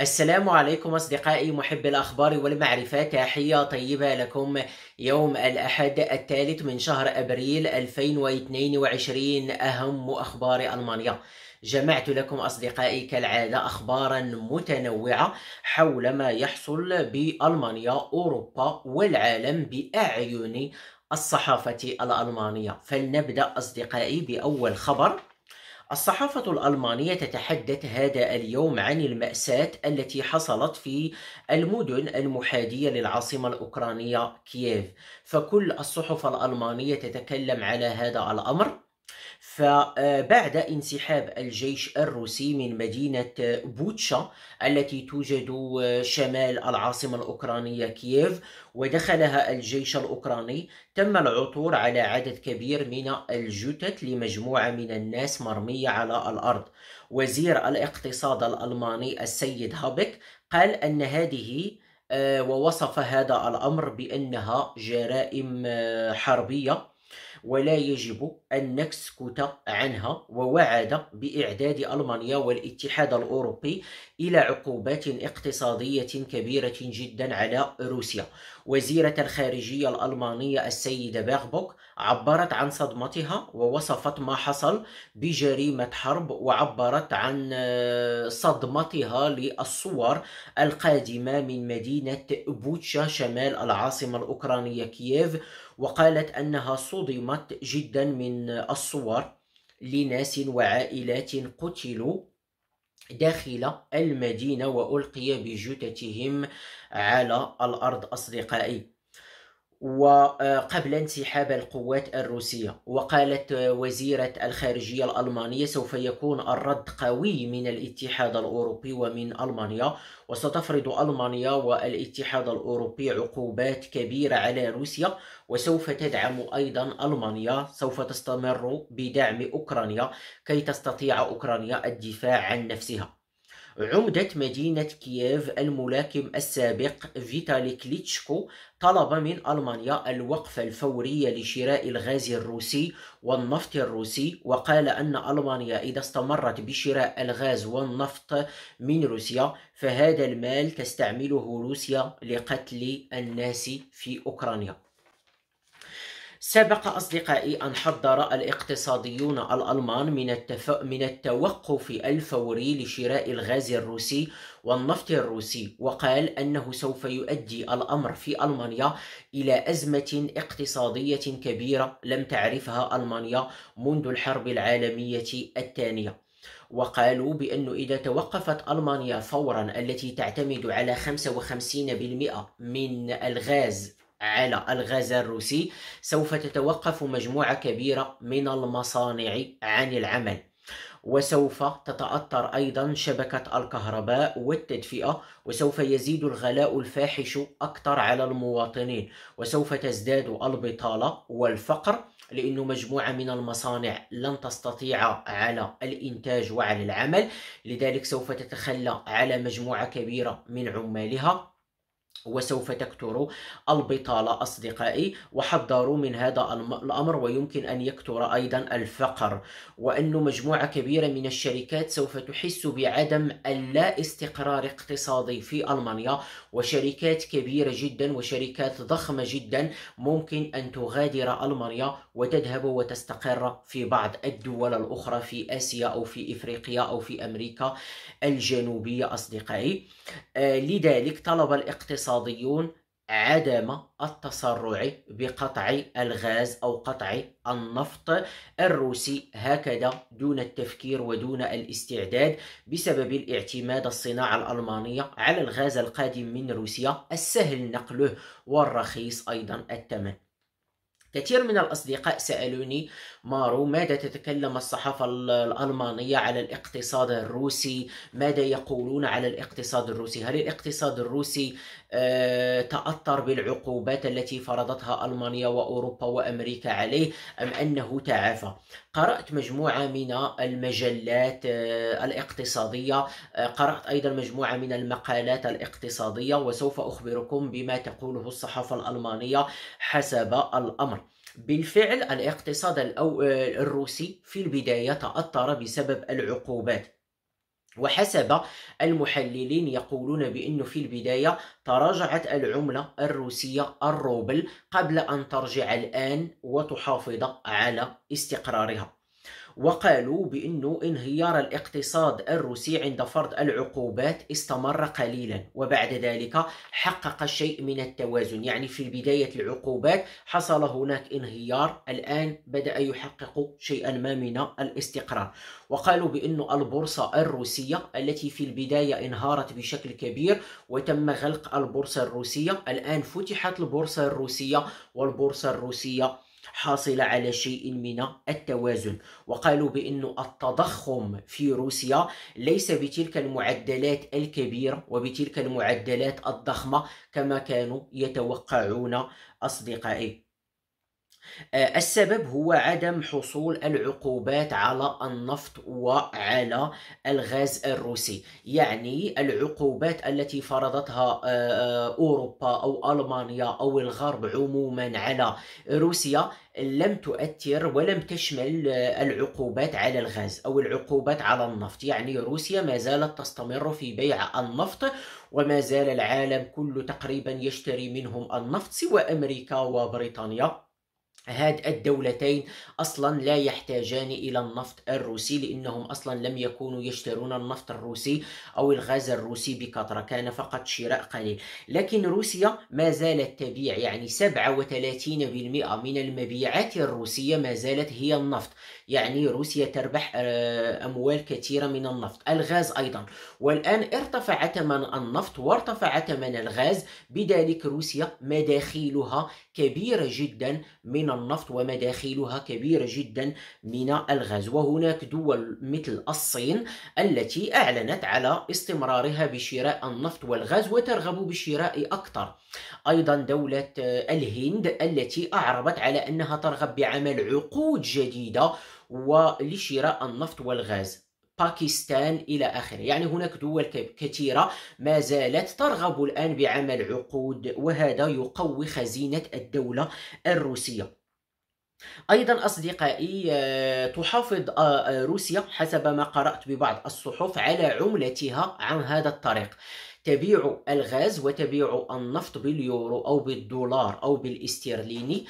السلام عليكم أصدقائي محب الأخبار والمعرفة تحية طيبة لكم يوم الأحد الثالث من شهر أبريل 2022 أهم أخبار ألمانيا جمعت لكم أصدقائي كالعادة أخبارا متنوعة حول ما يحصل بألمانيا أوروبا والعالم بأعين الصحافة الألمانية فلنبدأ أصدقائي بأول خبر الصحافة الألمانية تتحدث هذا اليوم عن المأساة التي حصلت في المدن المحادية للعاصمة الأوكرانية كييف فكل الصحف الألمانية تتكلم على هذا الأمر فبعد انسحاب الجيش الروسي من مدينة بوتشا التي توجد شمال العاصمة الأوكرانية كييف ودخلها الجيش الأوكراني تم العثور على عدد كبير من الجثث لمجموعة من الناس مرمية على الأرض وزير الاقتصاد الألماني السيد هابك قال أن هذه آه، ووصف هذا الأمر بأنها جرائم آه، حربية ولا يجب أن نسكت عنها ووعد بإعداد ألمانيا والاتحاد الأوروبي إلى عقوبات اقتصادية كبيرة جدا على روسيا وزيرة الخارجية الألمانية السيدة بيربوك عبرت عن صدمتها ووصفت ما حصل بجريمة حرب وعبرت عن آه، صدمتها للصور القادمة من مدينة بوتشا شمال العاصمة الأوكرانية كييف وقالت أنها صدمت جدا من الصور لناس وعائلات قتلوا داخل المدينة وألقي بجثتهم على الأرض أصدقائي وقبل انسحاب القوات الروسية وقالت وزيرة الخارجية الألمانية سوف يكون الرد قوي من الاتحاد الأوروبي ومن ألمانيا وستفرض ألمانيا والاتحاد الأوروبي عقوبات كبيرة على روسيا وسوف تدعم أيضا ألمانيا سوف تستمر بدعم أوكرانيا كي تستطيع أوكرانيا الدفاع عن نفسها عمدة مدينة كييف الملاكم السابق فيتالي كليتشكو طلب من ألمانيا الوقف الفوري لشراء الغاز الروسي والنفط الروسي وقال أن ألمانيا إذا استمرت بشراء الغاز والنفط من روسيا فهذا المال تستعمله روسيا لقتل الناس في أوكرانيا سبق أصدقائي أن حذر الاقتصاديون الألمان من, التف... من التوقف الفوري لشراء الغاز الروسي والنفط الروسي وقال أنه سوف يؤدي الأمر في ألمانيا إلى أزمة اقتصادية كبيرة لم تعرفها ألمانيا منذ الحرب العالمية الثانية وقالوا بأنه إذا توقفت ألمانيا فورا التي تعتمد على 55% من الغاز على الغاز الروسي سوف تتوقف مجموعة كبيرة من المصانع عن العمل وسوف تتأثر أيضا شبكة الكهرباء والتدفئة وسوف يزيد الغلاء الفاحش أكثر على المواطنين وسوف تزداد البطالة والفقر لأنه مجموعة من المصانع لن تستطيع على الإنتاج وعلى العمل لذلك سوف تتخلى على مجموعة كبيرة من عمالها وسوف تكثر البطالة أصدقائي وحذروا من هذا الأمر ويمكن أن يكثر أيضا الفقر وأن مجموعة كبيرة من الشركات سوف تحس بعدم اللا استقرار اقتصادي في ألمانيا وشركات كبيرة جدا وشركات ضخمة جدا ممكن أن تغادر ألمانيا وتذهب وتستقر في بعض الدول الأخرى في آسيا أو في إفريقيا أو في أمريكا الجنوبية أصدقائي آه، لذلك طلب الاقتصاديون عدم التسرع بقطع الغاز او قطع النفط الروسي هكذا دون التفكير ودون الاستعداد بسبب الاعتماد الصناعه الالمانيه على الغاز القادم من روسيا السهل نقله والرخيص ايضا الثمن كثير من الأصدقاء سألوني مارو ماذا تتكلم الصحافة الألمانية على الاقتصاد الروسي ماذا يقولون على الاقتصاد الروسي هل الاقتصاد الروسي آه، تأثر بالعقوبات التي فرضتها ألمانيا وأوروبا وأمريكا عليه أم أنه تعافى قرأت مجموعة من المجلات آه، الاقتصادية آه، قرأت أيضا مجموعة من المقالات الاقتصادية وسوف أخبركم بما تقوله الصحافة الألمانية حسب الأمر بالفعل الاقتصاد الروسي في البداية تأثر بسبب العقوبات وحسب المحللين يقولون بأنه في البداية تراجعت العملة الروسية الروبل قبل أن ترجع الآن وتحافظ على استقرارها وقالوا بأن انهيار الاقتصاد الروسي عند فرض العقوبات استمر قليلا وبعد ذلك حقق شيء من التوازن يعني في بداية العقوبات حصل هناك انهيار الآن بدأ يحقق شيئا ما من الاستقرار وقالوا بأن البورصة الروسية التي في البداية انهارت بشكل كبير وتم غلق البورصة الروسية الآن فتحت البورصة الروسية والبورصة الروسية حاصلة على شيء من التوازن وقالوا بأن التضخم في روسيا ليس بتلك المعدلات الكبيرة وبتلك المعدلات الضخمة كما كانوا يتوقعون أصدقائي آه، السبب هو عدم حصول العقوبات على النفط وعلى الغاز الروسي يعني العقوبات التي فرضتها آه، آه، أوروبا أو ألمانيا أو الغرب عموما على روسيا لم تؤثر ولم تشمل العقوبات على الغاز او العقوبات على النفط، يعني روسيا ما زالت تستمر في بيع النفط وما زال العالم كله تقريبا يشتري منهم النفط سوى امريكا وبريطانيا هاد الدولتين اصلا لا يحتاجان الى النفط الروسي لانهم اصلا لم يكونوا يشترون النفط الروسي او الغاز الروسي بكثره كان فقط شراء قليل لكن روسيا ما زالت تبيع يعني 37% من المبيعات الروسيه ما زالت هي النفط يعني روسيا تربح آه، أموال كثيرة من النفط الغاز أيضا والآن ارتفع ثمن النفط وارتفع ثمن الغاز بذلك روسيا مداخيلها كبيرة جدا من النفط ومداخيلها كبيرة جدا من الغاز وهناك دول مثل الصين التي أعلنت على استمرارها بشراء النفط والغاز وترغب بشراء أكثر أيضا دولة آه، الهند التي أعربت على أنها ترغب بعمل عقود جديدة ولشراء النفط والغاز باكستان الى اخره يعني هناك دول كثيره ما زالت ترغب الان بعمل عقود وهذا يقوي خزينه الدوله الروسيه ايضا اصدقائي آه، تحافظ آه، آه، روسيا حسب ما قرات ببعض الصحف على عملتها عن هذا الطريق تبيع الغاز وتبيع النفط باليورو او بالدولار او بالاسترليني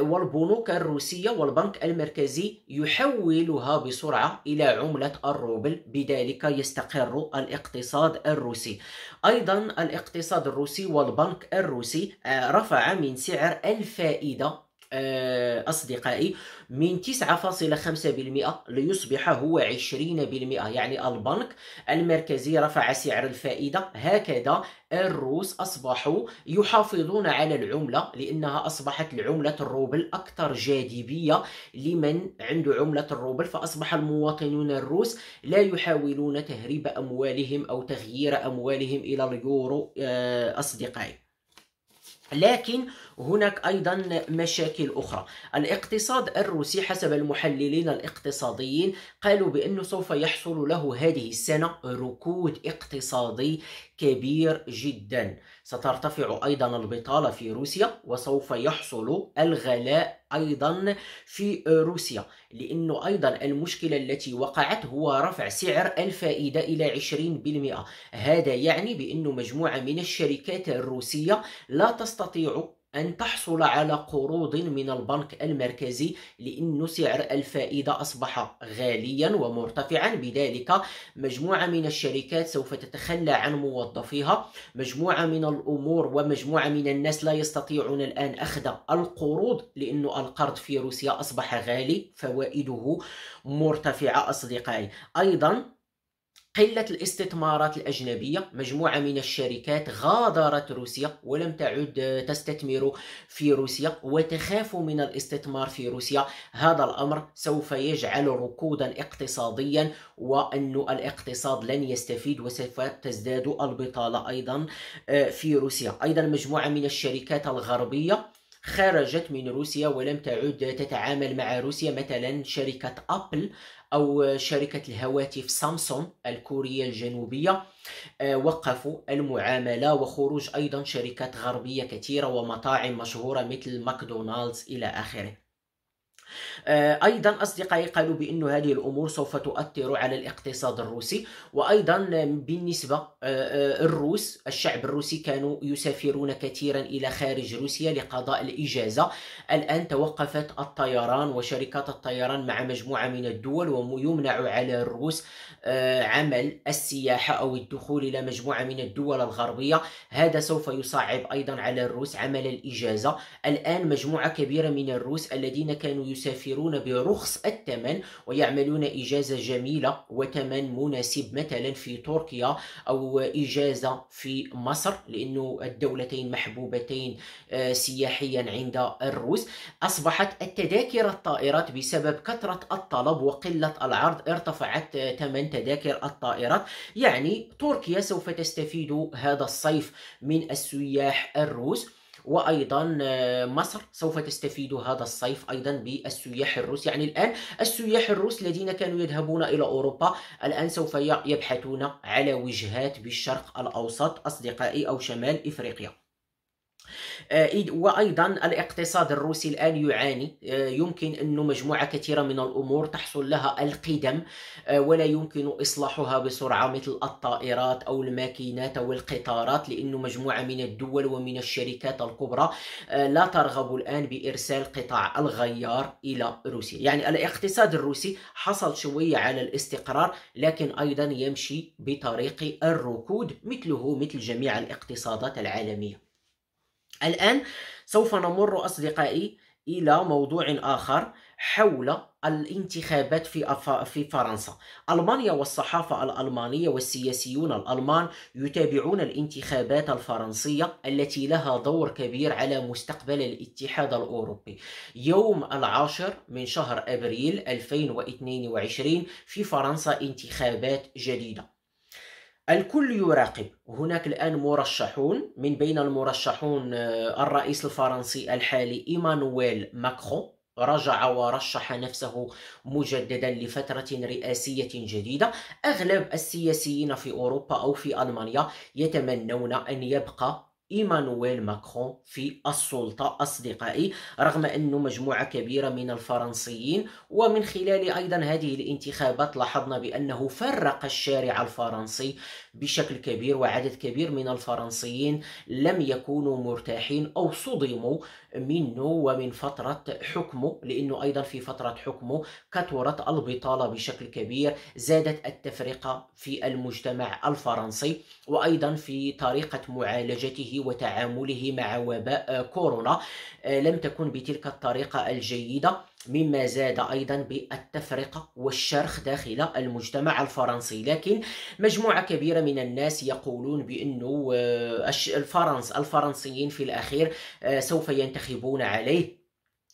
والبنوك الروسيه والبنك المركزي يحولها بسرعه الى عمله الروبل بذلك يستقر الاقتصاد الروسي ايضا الاقتصاد الروسي والبنك الروسي رفع من سعر الفائده آه، أصدقائي من 9.5% ليصبح هو 20% يعني البنك المركزي رفع سعر الفائدة هكذا الروس أصبحوا يحافظون على العملة لأنها أصبحت العملة الروبل أكثر جاذبية لمن عنده عملة الروبل فأصبح المواطنون الروس لا يحاولون تهريب أموالهم أو تغيير أموالهم إلى اليورو آه، أصدقائي لكن هناك أيضا مشاكل أخرى الاقتصاد الروسي حسب المحللين الاقتصاديين قالوا بأنه سوف يحصل له هذه السنة ركود اقتصادي كبير جدا سترتفع أيضا البطالة في روسيا وسوف يحصل الغلاء أيضا في روسيا لأنه أيضا المشكلة التي وقعت هو رفع سعر الفائدة إلى 20% هذا يعني بأن مجموعة من الشركات الروسية لا تستطيع أن تحصل على قروض من البنك المركزي لأن سعر الفائدة أصبح غاليا ومرتفعا بذلك مجموعة من الشركات سوف تتخلى عن موظفيها مجموعة من الأمور ومجموعة من الناس لا يستطيعون الآن أخذ القروض لأن القرض في روسيا أصبح غالي فوائده مرتفعة أصدقائي أيضا قلة الاستثمارات الأجنبية مجموعة من الشركات غادرت روسيا ولم تعد آه، تستثمر في روسيا وتخاف من الاستثمار في روسيا هذا الأمر سوف يجعل ركودا اقتصاديا وأن الاقتصاد لن يستفيد وسوف تزداد البطالة أيضا آه، في روسيا أيضا مجموعة من الشركات الغربية خرجت من روسيا ولم تعد تتعامل مع روسيا مثلا شركة أبل أو شركة الهواتف سامسونج الكورية الجنوبية آه، وقفوا المعاملة وخروج أيضا شركات غربية كثيرة ومطاعم مشهورة مثل ماكدونالدز إلى آخره آه، أيضا أصدقائي قالوا بأن هذه الأمور سوف تؤثر على الاقتصاد الروسي وأيضا بالنسبة آه، آه، الروس الشعب الروسي كانوا يسافرون كثيرا إلى خارج روسيا لقضاء الإجازة الآن توقفت الطيران وشركات الطيران مع مجموعة من الدول ويمنع على الروس عمل السياحة أو الدخول إلى مجموعة من الدول الغربية هذا سوف يصعب أيضا على الروس عمل الإجازة الآن مجموعة كبيرة من الروس الذين كانوا يسافرون برخص الثمن ويعملون إجازة جميلة وثمن مناسب مثلا في تركيا أو إجازة في مصر لأنه الدولتين محبوبتين آه، سياحيا عند الروس أصبحت التذاكر الطائرات بسبب كثرة الطلب وقلة العرض ارتفعت ثمن تذاكر الطائرات يعني تركيا سوف تستفيد هذا الصيف من السياح الروس وايضا آه، مصر سوف تستفيد هذا الصيف ايضا بالسياح الروس يعني الان السياح الروس الذين كانوا يذهبون الى اوروبا الان سوف يبحثون على وجهات بالشرق الاوسط اصدقائي او شمال افريقيا آه، وايضا الاقتصاد الروسي الان يعاني آه، يمكن انه مجموعه كثيره من الامور تحصل لها القدم آه، ولا يمكن اصلاحها بسرعه مثل الطائرات او الماكينات او القطارات لانه مجموعه من الدول ومن الشركات الكبرى لا ترغب الان بارسال قطاع الغيار الى روسيا يعني الاقتصاد الروسي حصل شويه على الاستقرار لكن ايضا يمشي بطريق الركود مثله مثل جميع الاقتصادات العالميه الآن سوف نمر أصدقائي إلى موضوع آخر حول الانتخابات في في فرنسا. ألمانيا والصحافة الألمانية والسياسيون الألمان يتابعون الانتخابات الفرنسية التي لها دور كبير على مستقبل الاتحاد الأوروبي. يوم العاشر من شهر أبريل 2022 في فرنسا انتخابات جديدة. الكل يراقب هناك الآن مرشحون من بين المرشحون آه، الرئيس الفرنسي الحالي إيمانويل ماكرون رجع ورشح نفسه مجددا لفترة رئاسية جديدة أغلب السياسيين في أوروبا أو في ألمانيا يتمنون أن يبقى ايمانويل ماكرون في السلطه اصدقائي رغم انه مجموعه كبيره من الفرنسيين ومن خلال ايضا هذه الانتخابات لاحظنا بانه فرق الشارع الفرنسي بشكل كبير وعدد كبير من الفرنسيين لم يكونوا مرتاحين أو صدموا منه ومن فترة حكمه لأنه أيضا في فترة حكمه كثرت البطالة بشكل كبير زادت التفرقة في المجتمع الفرنسي وأيضا في طريقة معالجته وتعامله مع وباء كورونا آه، لم تكن بتلك الطريقة الجيدة مما زاد ايضا بالتفرقه والشرخ داخل المجتمع الفرنسي لكن مجموعه كبيره من الناس يقولون بانه آه، الفرنس الفرنسيين في الاخير آه، سوف ينتخبون عليه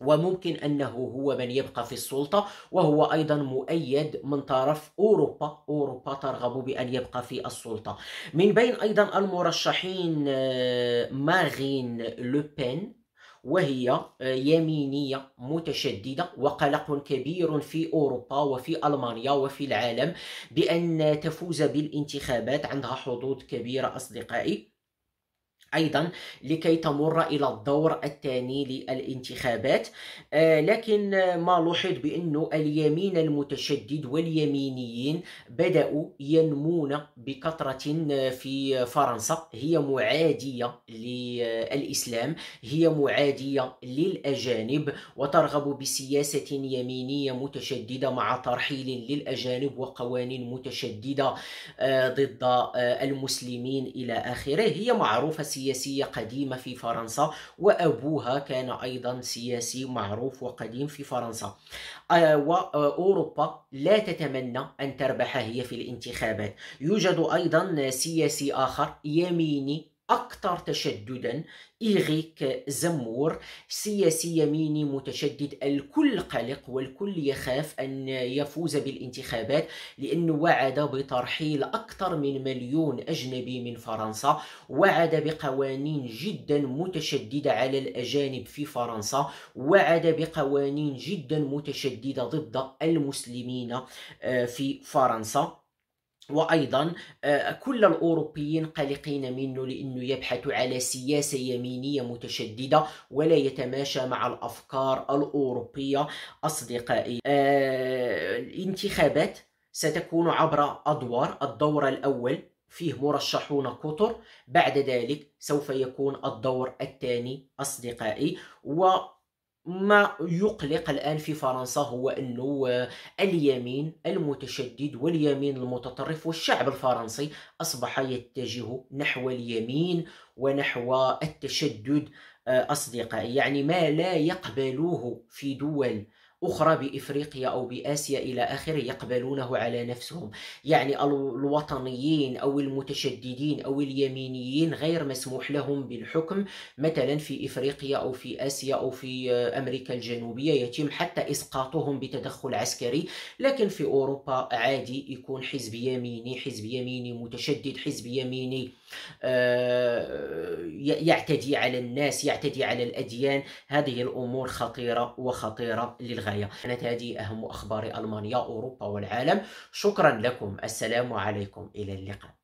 وممكن انه هو من يبقى في السلطه وهو ايضا مؤيد من طرف اوروبا، اوروبا ترغب بان يبقى في السلطه. من بين ايضا المرشحين آه، مارين لوبين وهي آه، يمينية متشددة وقلق كبير في أوروبا وفي ألمانيا وفي العالم بأن تفوز بالانتخابات عندها حظوظ كبيرة أصدقائي ايضا لكي تمر الى الدور الثاني للانتخابات آه، لكن ما لوحظ بانه اليمين المتشدد واليمينيين بداوا ينمون بكثره آه، في فرنسا هي معاديه للاسلام هي معاديه للاجانب وترغب بسياسه يمينيه متشدده مع ترحيل للاجانب وقوانين متشدده آه، ضد المسلمين الى اخره هي معروفه سياسية قديمة في فرنسا وأبوها كان أيضا سياسي معروف وقديم في فرنسا آه، وأوروبا لا تتمنى أن تربح هي في الانتخابات يوجد أيضا سياسي آخر يميني أكثر تشددا إيغيك زمور سياسي يميني متشدد الكل قلق والكل يخاف أن يفوز بالانتخابات لأنه وعد بترحيل أكثر من مليون أجنبي من فرنسا وعد بقوانين جدا متشددة على الأجانب في فرنسا وعد بقوانين جدا متشددة ضد المسلمين آه، في فرنسا وايضا آه، كل الاوروبيين قلقين منه لانه يبحث على سياسه يمينيه متشدده ولا يتماشى مع الافكار الاوروبيه اصدقائي آه، الانتخابات ستكون عبر ادوار الدور الاول فيه مرشحون كثر بعد ذلك سوف يكون الدور الثاني اصدقائي و ما يقلق الان في فرنسا هو انه آه، اليمين المتشدد واليمين المتطرف والشعب الفرنسي اصبح يتجه نحو اليمين ونحو التشدد آه، اصدقائي يعني ما لا يقبلوه في دول أخرى بإفريقيا أو بآسيا إلى آخره يقبلونه على نفسهم يعني الوطنيين أو المتشددين أو اليمينيين غير مسموح لهم بالحكم مثلا في إفريقيا أو في آسيا أو في أمريكا الجنوبية يتم حتى إسقاطهم بتدخل عسكري لكن في أوروبا عادي يكون حزب يميني حزب يميني متشدد حزب يميني آه، يعتدي على الناس يعتدي على الأديان هذه الأمور خطيرة وخطيرة للغاية للغاية كانت هذه أهم أخبار ألمانيا أوروبا والعالم شكرا لكم السلام عليكم إلى اللقاء